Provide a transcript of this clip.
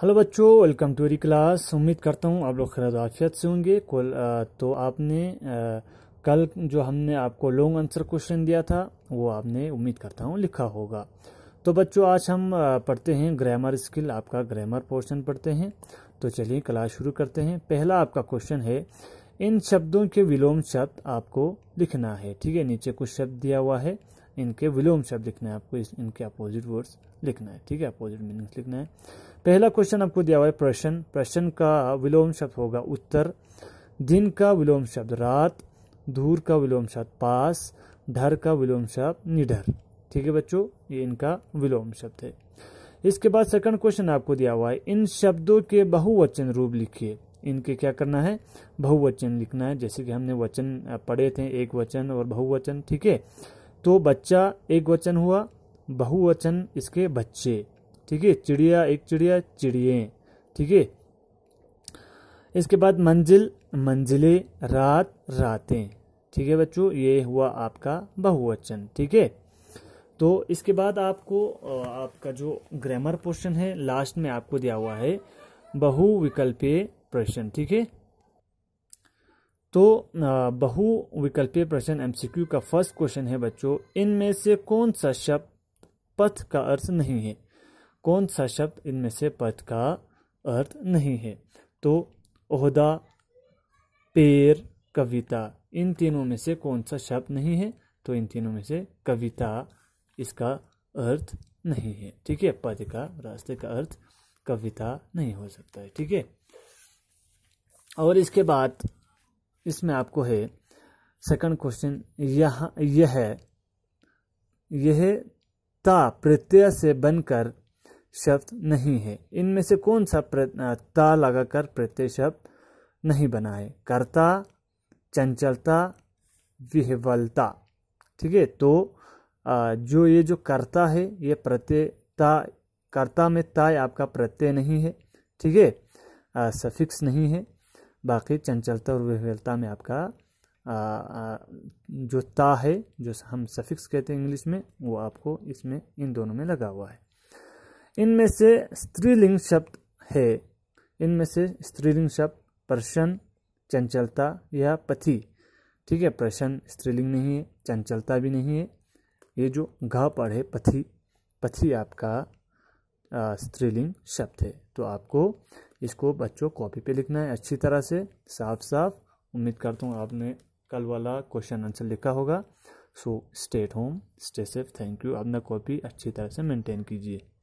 hello बच्चों welcome to री class उम्मीद करता हूँ आप लोग खराब आफियत से होंगे कल तो आपने कल जो हमने आपको लॉन्ग आंसर क्वेश्चन दिया था वो आपने उम्मीद करता हूँ लिखा होगा तो बच्चों आज हम पढ़ते हैं ग्रामर स्किल आपका ग्रामर पोर्शन पढ़ते हैं तो चलिए क्लास शुरू करते हैं पहला आपका क्वेश्चन है इन शब्दों के विलोम शब्द आपको लिखना है ठीक है नीचे कुछ शब्द दिया हुआ है इनके विलोम शब्द लिखना है आपको इनके अपोजिट वर्ड्स लिखना है ठीक है अपोजिट मीनिंग्स लिखना है पहला क्वेश्चन आपको दिया हुआ है प्रश्न प्रश्न का विलोम शब्द होगा उत्तर दिन का विलोम शब्द रात दूर का विलोम शब्द पास ढर का विलोम शब्द निढर ठीक है बच्चों ये इनका विलोम शब्द है इसके बाद सेकंड क्वेश्चन आपको दिया हुआ है इन शब्दों के बहुवचन रूप लिखिए इनके क्या करना है बहुवचन लिखना है जैसे कि हमने वचन पढ़े थे एक वचन और बहुवचन ठीक है तो बच्चा एक वचन हुआ बहुवचन इसके बच्चे ठीक है चिड़िया एक चिड़िया चिड़िए ठीक है इसके बाद मंजिल मंजिले रात रातें ठीक है बच्चों ये हुआ आपका बहुवचन ठीक है तो इसके बाद आपको आपका जो ग्रामर पोर्शन है लास्ट में आपको दिया हुआ है बहुविकल्पीय प्रश्न ठीक है तो बहु विकल्पीय प्रश्न एमसीक्यू का फर्स्ट क्वेश्चन है बच्चों इनमें से कौन सा शब्द पथ का अर्थ नहीं है कौन सा शब्द इनमें से पथ का अर्थ नहीं है तो ओहदा पेड़ कविता इन तीनों में से कौन सा शब्द नहीं है तो इन तीनों में से कविता इसका अर्थ नहीं है ठीक है पद का रास्ते का अर्थ कविता नहीं हो सकता है ठीक है और इसके बाद इसमें आपको है सेकंड क्वेश्चन यह यह है यह ता प्रत्यय से बनकर शब्द नहीं है इनमें से कौन सा ता लगाकर प्रत्यय शब्द नहीं बना है कर्ता चंचलता विहवलता ठीक है तो जो ये जो कर्ता है ये प्रत्यय ता कर्ता में ता आपका प्रत्यय नहीं है ठीक है सफिक्स नहीं है बाकी चंचलता और विफलता में आपका आ, आ, जो ता है जो हम सफिक्स कहते हैं इंग्लिश में वो आपको इसमें इन दोनों में लगा हुआ है इनमें से स्त्रीलिंग शब्द है इनमें से स्त्रीलिंग शब्द प्रशन चंचलता या पथी ठीक है प्रशन स्त्रीलिंग नहीं है चंचलता भी नहीं है ये जो घा पढ़े पथी पथी आपका स्त्रीलिंग शब्द है तो आपको इसको बच्चों कॉपी पे लिखना है अच्छी तरह से साफ साफ उम्मीद करता हूँ आपने कल वाला क्वेश्चन आंसर लिखा होगा so state home stay safe thank you अपना कॉपी अच्छी तरह से मेंटेन कीजिए